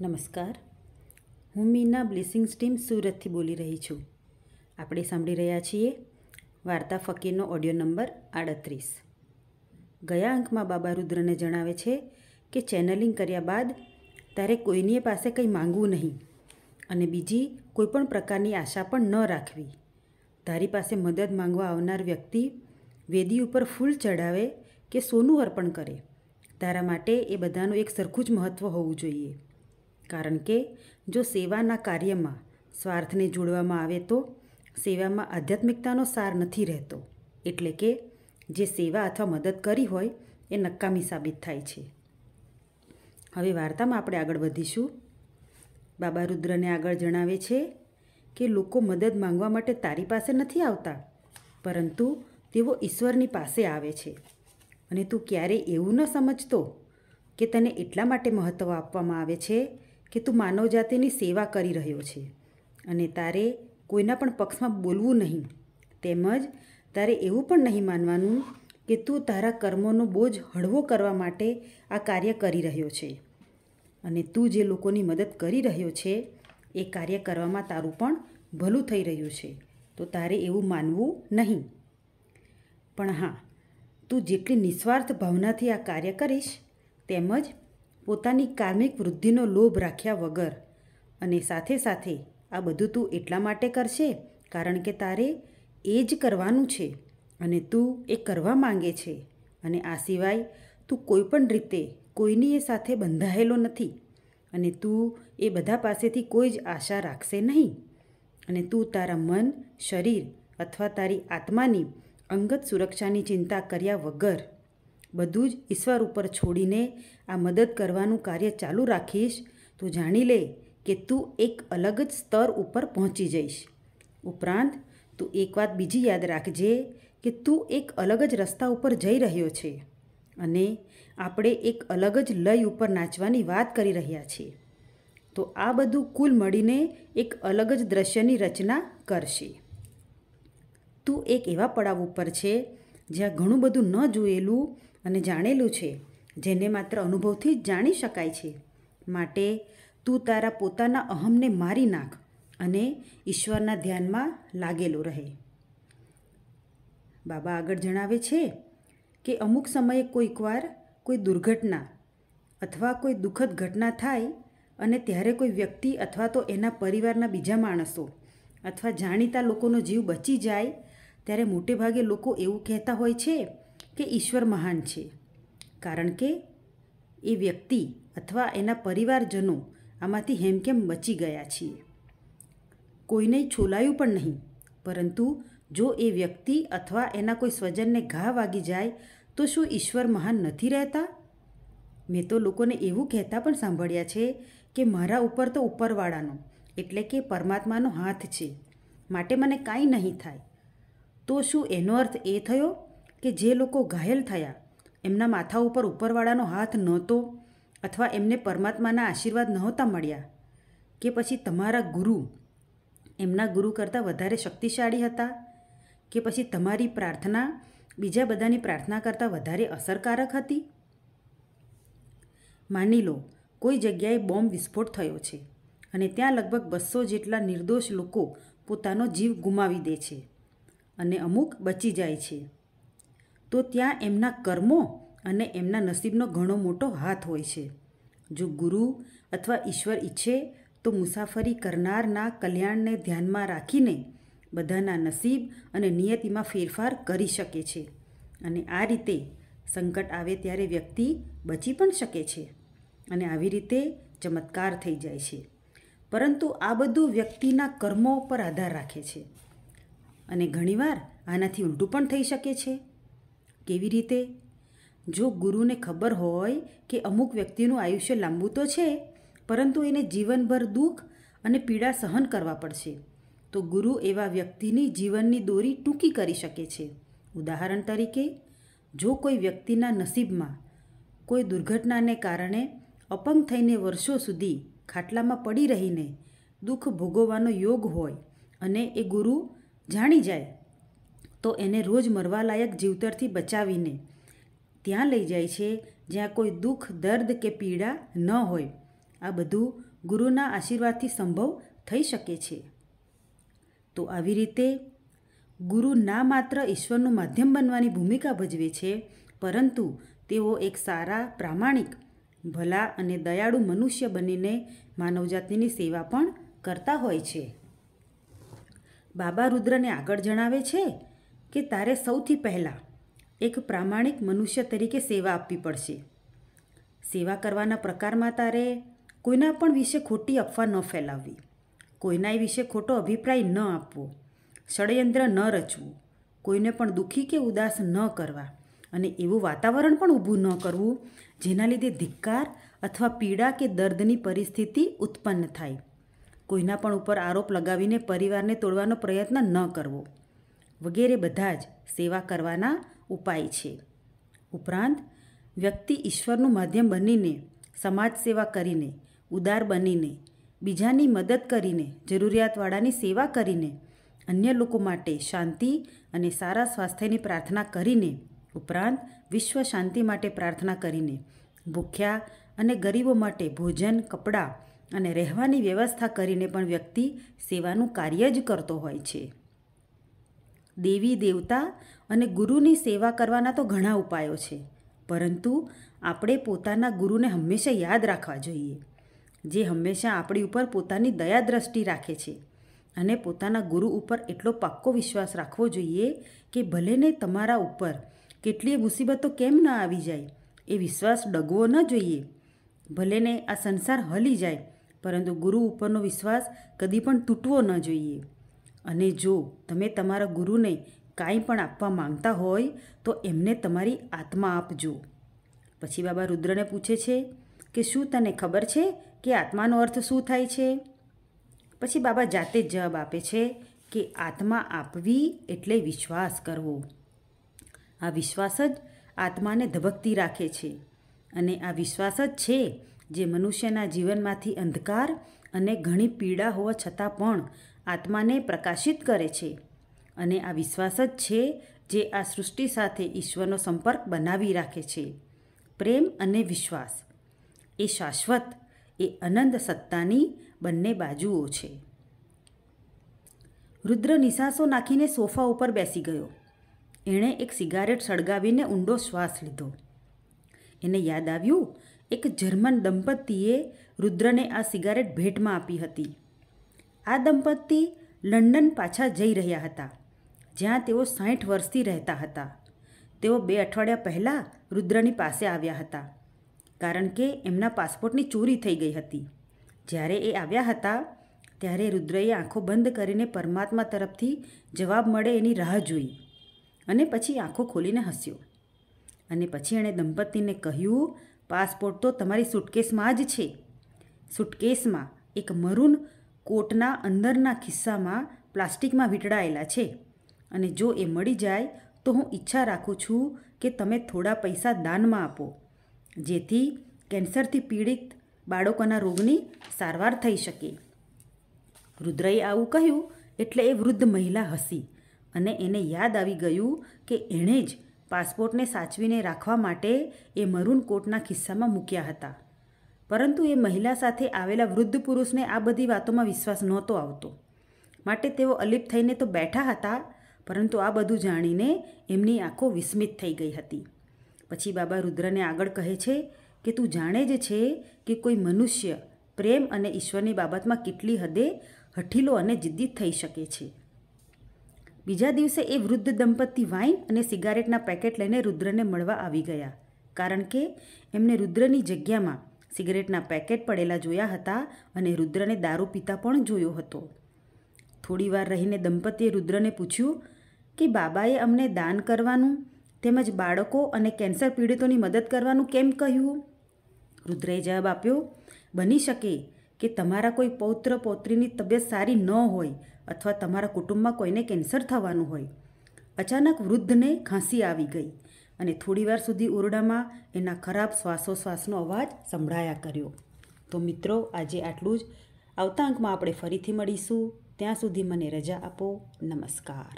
નમસ્કાર હું Meena blessings team સુરતથી બોલી રહી છું આપણે સાંભળી રહ્યા છીએ વાર્તા ફકીરનો ઓડિયો નંબર આડત્રીસ ગયા અંકમાં બાબા રુદ્રને જણાવે છે કે ચેનલિંગ કર્યા બાદ તારે કોઈની પાસે કંઈ માંગવું નહીં અને બીજી કોઈપણ પ્રકારની આશા પણ ન રાખવી તારી પાસે મદદ માંગવા આવનાર વ્યક્તિ વેદી ઉપર ફૂલ ચઢાવે કે સોનું અર્પણ કરે તારા માટે એ બધાનું એક સરખું જ મહત્ત્વ હોવું જોઈએ કારણ કે જો સેવાના કાર્યમાં સ્વાર્થને જોડવામાં આવે તો સેવામાં આધ્યાત્મિકતાનો સાર નથી રહેતો એટલે કે જે સેવા અથવા મદદ કરી હોય એ નકામી સાબિત થાય છે હવે વાર્તામાં આપણે આગળ વધીશું બાબા રુદ્રને આગળ જણાવે છે કે લોકો મદદ માંગવા માટે તારી પાસે નથી આવતા પરંતુ તેઓ ઈશ્વરની પાસે આવે છે અને તું ક્યારેય એવું ન સમજતો કે તને એટલા માટે મહત્ત્વ આપવામાં આવે છે કે તું માનવ જાતિની સેવા કરી રહ્યો છે અને તારે કોઈના પણ પક્ષમાં બોલવું નહીં તેમજ તારે એવું પણ નહીં માનવાનું કે તું તારા કર્મોનો બોજ હળવો કરવા માટે આ કાર્ય કરી રહ્યો છે અને તું જે લોકોની મદદ કરી રહ્યો છે એ કાર્ય કરવામાં તારું પણ ભલું થઈ રહ્યું છે તો તારે એવું માનવું નહીં પણ હા તું જેટલી નિસ્વાર્થ ભાવનાથી આ કાર્ય કરીશ તેમજ પોતાની કાર્મિક વૃદ્ધિનો લોભ રાખ્યા વગર અને સાથે સાથે આ બધું તું એટલા માટે કરશે કારણ કે તારે એ જ કરવાનું છે અને તું એ કરવા માંગે છે અને આ સિવાય તું કોઈપણ રીતે કોઈની એ સાથે બંધાયેલો નથી અને તું એ બધા પાસેથી કોઈ જ આશા રાખશે નહીં અને તું તારા મન શરીર અથવા તારી આત્માની અંગત સુરક્ષાની ચિંતા કર્યા વગર બધું જ ઈશ્વર ઉપર છોડીને આ મદદ કરવાનું કાર્ય ચાલુ રાખીશ તો જાણી લે કે તું એક અલગ જ સ્તર ઉપર પહોંચી જઈશ ઉપરાંત તું એક વાત બીજી યાદ રાખજે કે તું એક અલગ જ રસ્તા ઉપર જઈ રહ્યો છે અને આપણે એક અલગ જ લય ઉપર નાચવાની વાત કરી રહ્યા છીએ તો આ બધું કુલ મળીને એક અલગ જ દ્રશ્યની રચના કરશે તું એક એવા પડાવ ઉપર છે જ્યાં ઘણું બધું ન જોયેલું અને જાણેલું છે જેને માત્ર અનુભવથી જ જાણી શકાય છે માટે તું તારા પોતાના અહમને મારી નાખ અને ઈશ્વરના ધ્યાનમાં લાગેલો રહે બાબા આગળ જણાવે છે કે અમુક સમયે કોઈકવાર કોઈ દુર્ઘટના અથવા કોઈ દુઃખદ ઘટના થાય અને ત્યારે કોઈ વ્યક્તિ અથવા તો એના પરિવારના બીજા માણસો અથવા જાણીતા લોકોનો જીવ બચી જાય ત્યારે મોટેભાગે લોકો એવું કહેતા હોય છે કે ઈશ્વર મહાન છે કારણ કે એ વ્યક્તિ અથવા એના પરિવારજનો આમાંથી હેમકેમ બચી ગયા છીએ કોઈને છોલાયું પણ નહીં પરંતુ જો એ વ્યક્તિ અથવા એના કોઈ સ્વજનને ઘા વાગી જાય તો શું ઈશ્વર મહાન નથી રહેતા મેં તો લોકોને એવું કહેતા પણ સાંભળ્યા છે કે મારા ઉપર તો ઉપરવાળાનો એટલે કે પરમાત્માનો હાથ છે માટે મને કાંઈ નહીં થાય તો શું એનો અર્થ એ થયો કે જે લોકો ઘાયલ થયા એમના માથા ઉપર ઉપરવાળાનો હાથ નહોતો અથવા એમને પરમાત્માના આશીર્વાદ નહોતા મળ્યા કે પછી તમારા ગુરુ એમના ગુરુ કરતાં વધારે શક્તિશાળી હતા કે પછી તમારી પ્રાર્થના બીજા બધાની પ્રાર્થના કરતાં વધારે અસરકારક હતી માની લો કોઈ જગ્યાએ બોમ્બ વિસ્ફોટ થયો છે અને ત્યાં લગભગ બસો જેટલા નિર્દોષ લોકો પોતાનો જીવ ગુમાવી દે છે અને અમુક બચી જાય છે તો ત્યાં એમના કર્મો અને એમના નસીબનો ઘણો મોટો હાથ હોય છે જો ગુરુ અથવા ઈશ્વર ઈચ્છે તો મુસાફરી કરનારના કલ્યાણને ધ્યાનમાં રાખીને બધાના નસીબ અને નિયતિમાં ફેરફાર કરી શકે છે અને આ રીતે સંકટ આવે ત્યારે વ્યક્તિ બચી પણ શકે છે અને આવી રીતે ચમત્કાર થઈ જાય છે પરંતુ આ બધું વ્યક્તિના કર્મો પર આધાર રાખે છે અને ઘણીવાર આનાથી ઊલટું પણ થઈ શકે છે કેવી રીતે જો ગુરુને ખબર હોય કે અમુક વ્યક્તિનું આયુષ્ય લાંબુ તો છે પરંતુ એને જીવનભર દુઃખ અને પીડા સહન કરવા પડશે તો ગુરુ એવા વ્યક્તિની જીવનની દોરી ટૂંકી કરી શકે છે ઉદાહરણ તરીકે જો કોઈ વ્યક્તિના નસીબમાં કોઈ દુર્ઘટનાને કારણે અપંગ થઈને વર્ષો સુધી ખાટલામાં પડી રહીને દુઃખ ભોગવવાનો યોગ હોય અને એ ગુરુ જાણી જાય તો એને રોજ મરવાલાયક જીવતરથી બચાવીને ત્યાં લઈ જાય છે જ્યાં કોઈ દુઃખ દર્દ કે પીડા ન હોય આ બધું ગુરુના આશીર્વાદથી સંભવ થઈ શકે છે તો આવી રીતે ગુરુ ના માત્ર ઈશ્વરનું માધ્યમ બનવાની ભૂમિકા ભજવે છે પરંતુ તેઓ એક સારા પ્રામાણિક ભલા અને દયાળુ મનુષ્ય બનીને માનવજાતિની સેવા પણ કરતા હોય છે બાબા રુદ્રને આગળ જણાવે છે કે તારે સૌથી પહેલાં એક પ્રામાણિક મનુષ્ય તરીકે સેવા આપવી પડશે સેવા કરવાના પ્રકારમાં તારે કોઈના પણ વિશે ખોટી અફવા ન ફેલાવવી કોઈનાય વિશે ખોટો અભિપ્રાય ન આપવો ષડયંત્ર ન રચવું કોઈને પણ દુઃખી કે ઉદાસ ન કરવા અને એવું વાતાવરણ પણ ઊભું ન કરવું જેના લીધે ધિક્કાર અથવા પીડા કે દર્દની પરિસ્થિતિ ઉત્પન્ન થાય કોઈના પણ ઉપર આરોપ લગાવીને પરિવારને તોડવાનો પ્રયત્ન ન કરવો વગેરે બધા જ સેવા કરવાના ઉપાય છે ઉપરાંત વ્યક્તિ ઈશ્વરનું માધ્યમ બનીને સમાજ સેવા કરીને ઉદાર બનીને બીજાની મદદ કરીને જરૂરિયાતવાળાની સેવા કરીને અન્ય લોકો માટે શાંતિ અને સારા સ્વાસ્થ્યની પ્રાર્થના કરીને ઉપરાંત વિશ્વ શાંતિ માટે પ્રાર્થના કરીને ભૂખ્યા અને ગરીબો માટે ભોજન કપડાં અને રહેવાની વ્યવસ્થા કરીને પણ વ્યક્તિ સેવાનું કાર્ય જ કરતો હોય છે દેવી દેવતા અને ગુરુની સેવા કરવાના તો ઘણા ઉપાયો છે પરંતુ આપણે પોતાના ગુરુને હંમેશા યાદ રાખવા જોઈએ જે હંમેશા આપણી ઉપર પોતાની દયા દ્રષ્ટિ રાખે છે અને પોતાના ગુરુ ઉપર એટલો પાક્કો વિશ્વાસ રાખવો જોઈએ કે ભલેને તમારા ઉપર કેટલીય મુસીબતો કેમ ન આવી જાય એ વિશ્વાસ ડગવો ન જોઈએ ભલેને આ સંસાર હલી જાય પરંતુ ગુરુ ઉપરનો વિશ્વાસ કદી પણ તૂટવો ન જોઈએ અને જો તમે તમારા ગુરુને કાંઈ પણ આપવા માંગતા હોય તો એમને તમારી આત્મા આપજો પછી બાબા રુદ્રને પૂછે છે કે શું તને ખબર છે કે આત્માનો અર્થ શું થાય છે પછી બાબા જાતે જ જવાબ આપે છે કે આત્મા આપવી એટલે વિશ્વાસ કરવો આ વિશ્વાસ જ આત્માને ધબકતી રાખે છે અને આ વિશ્વાસ જ છે જે મનુષ્યના જીવનમાંથી અંધકાર અને ઘણી પીડા હોવા છતાં પણ આત્માને પ્રકાશિત કરે છે અને આ વિશ્વાસ જ છે જે આ સૃષ્ટિ સાથે ઈશ્વરનો સંપર્ક બનાવી રાખે છે પ્રેમ અને વિશ્વાસ એ શાશ્વત એ અનંત સત્તાની બંને બાજુઓ છે રુદ્ર નિશાસો નાખીને સોફા ઉપર બેસી ગયો એણે એક સિગારેટ સળગાવીને ઊંડો શ્વાસ લીધો એને યાદ આવ્યું એક જર્મન દંપતીએ રુદ્રને આ સિગારેટ ભેટમાં આપી હતી આ દંપતી લંડન પાછા જઈ રહ્યા હતા જ્યાં તેઓ સાઠ વર્ષથી રહેતા હતા તેઓ બે અઠવાડિયા પહેલાં રુદ્રની પાસે આવ્યા હતા કારણ કે એમના પાસપોર્ટની ચોરી થઈ ગઈ હતી જ્યારે એ આવ્યા હતા ત્યારે રુદ્રએ આંખો બંધ કરીને પરમાત્મા તરફથી જવાબ મળે એની રાહ જોઈ અને પછી આંખો ખોલીને હસ્યો અને પછી એણે દંપતીને કહ્યું પાસપોર્ટ તો તમારી સુટકેસમાં જ છે સુટકેસમાં એક મરૂન કોટના અંદરના ખિસ્સામાં પ્લાસ્ટિકમાં વીંટળાયેલા છે અને જો એ મળી જાય તો હું ઈચ્છા રાખું છું કે તમે થોડા પૈસા દાનમાં આપો જેથી કેન્સરથી પીડિત બાળકોના રોગની સારવાર થઈ શકે રુદ્રએ આવું કહ્યું એટલે એ વૃદ્ધ મહિલા હસી અને એને યાદ આવી ગયું કે એણે જ પાસપોર્ટને સાચવીને રાખવા માટે એ મરૂન કોટના ખિસ્સામાં મૂક્યા હતા પરંતુ એ મહિલા સાથે આવેલા વૃદ્ધ પુરુષને આ બધી વાતોમાં વિશ્વાસ નહોતો આવતો માટે તેઓ અલિપ થઈને તો બેઠા હતા પરંતુ આ બધું જાણીને એમની આંખો વિસ્મિત થઈ ગઈ હતી પછી બાબા રુદ્રને આગળ કહે છે કે તું જાણે જ છે કે કોઈ મનુષ્ય પ્રેમ અને ઈશ્વરની બાબતમાં કેટલી હદે હઠીલો અને જિદ્દી થઈ શકે છે બીજા દિવસે એ વૃદ્ધ દંપતિ વાઇન અને સિગારેટના પેકેટ લઈને રુદ્રને મળવા આવી ગયા કારણ કે એમને રુદ્રની જગ્યામાં સિગરેટના પેકેટ પડેલા જોયા હતા અને રુદ્રને દારૂ પીતા પણ જોયો હતો થોડીવાર રહીને દંપતીએ રુદ્રને પૂછ્યું કે બાબાએ અમને દાન કરવાનું તેમજ બાળકો અને કેન્સર પીડિતોની મદદ કરવાનું કેમ કહ્યું રુદ્રએ જવાબ આપ્યો બની શકે કે તમારા કોઈ પૌત્ર પૌત્રીની તબિયત સારી ન હોય અથવા તમારા કુટુંબમાં કોઈને કેન્સર થવાનું હોય અચાનક વૃદ્ધને ખાંસી આવી ગઈ અને થોડીવાર સુધી ઓરડામાં એના ખરાબ શ્વાસોશ્વાસનો અવાજ સંભળાયા કર્યો તો મિત્રો આજે આટલું જ આવતા અંકમાં આપણે ફરીથી મળીશું ત્યાં સુધી મને રજા આપો નમસ્કાર